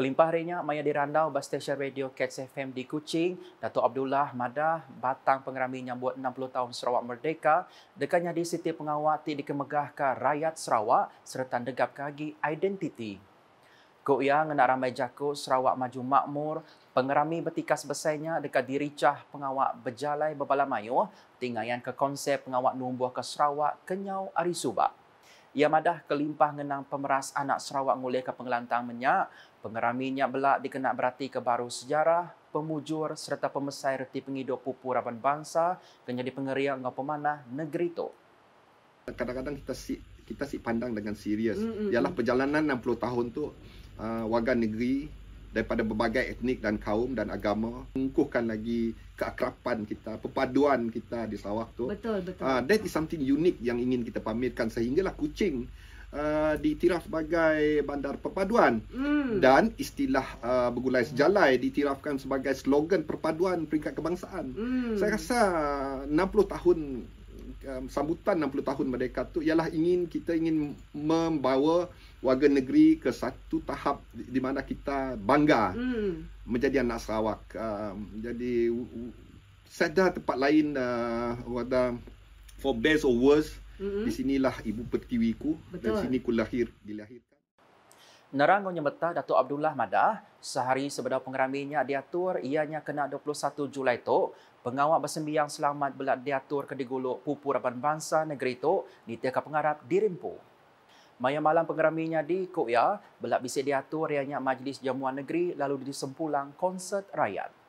Kelimpah Renya, Maya Dirandau, Bastasia Radio, Kets FM di Kuching, Datuk Abdullah, Madah, Batang Pengerami Nyambut 60 Tahun Sarawak Merdeka, dekatnya di Siti Pengawak, di kemegahka rakyat Sarawak, serta degap kagi identiti. Ku ya, ngena ramai Jago Sarawak maju makmur, pengerami betikas besarnya dekat di diricah pengawak berjalai berbala mayuh, tinggayan ke konsep pengawak numbuh ke Sarawak, kenyau arisubak ia madah kelimpah ngenang pemeras anak Sarawak ngulih ke pengelantang menyak, pengeraminya belak dikenak berarti ke baru sejarah, pemujur serta pemesai reti penghidup pupu raban bangsa, kenyadi pengeria ngau pemanah negeri itu. Kadang-kadang kita si kita si pandang dengan serius. Mm-hmm. Ialah perjalanan 60 tahun tu uh, warga negeri daripada berbagai etnik dan kaum dan agama mengukuhkan lagi keakrapan kita, perpaduan kita di Sarawak tu. Betul, betul. Uh, that is something unique yang ingin kita pamerkan sehinggalah kucing uh, ditiraf sebagai bandar perpaduan mm. dan istilah uh, bergulai sejalai ditirafkan sebagai slogan perpaduan peringkat kebangsaan. Mm. Saya rasa 60 tahun um, sambutan 60 tahun merdeka tu ialah ingin kita ingin membawa warga negeri ke satu tahap di, di mana kita bangga hmm. menjadi anak Sarawak. Um, jadi sedar tempat lain uh, ada for best or worst hmm di sinilah ibu pertiwiku Betul. dan sini ku lahir dilahirkan Narangonya Meta Datuk Abdullah Madah sehari sebelum pengeraminya diatur ianya kena 21 Julai itu tu pengawal yang selamat belak diatur ke digulu pupu raban bangsa negeri itu di tiaka pengarap dirimpu. Maya malam pengeraminya di Kuya belak bisi diatur ianya majlis jamuan negeri lalu disempulang konsert rakyat.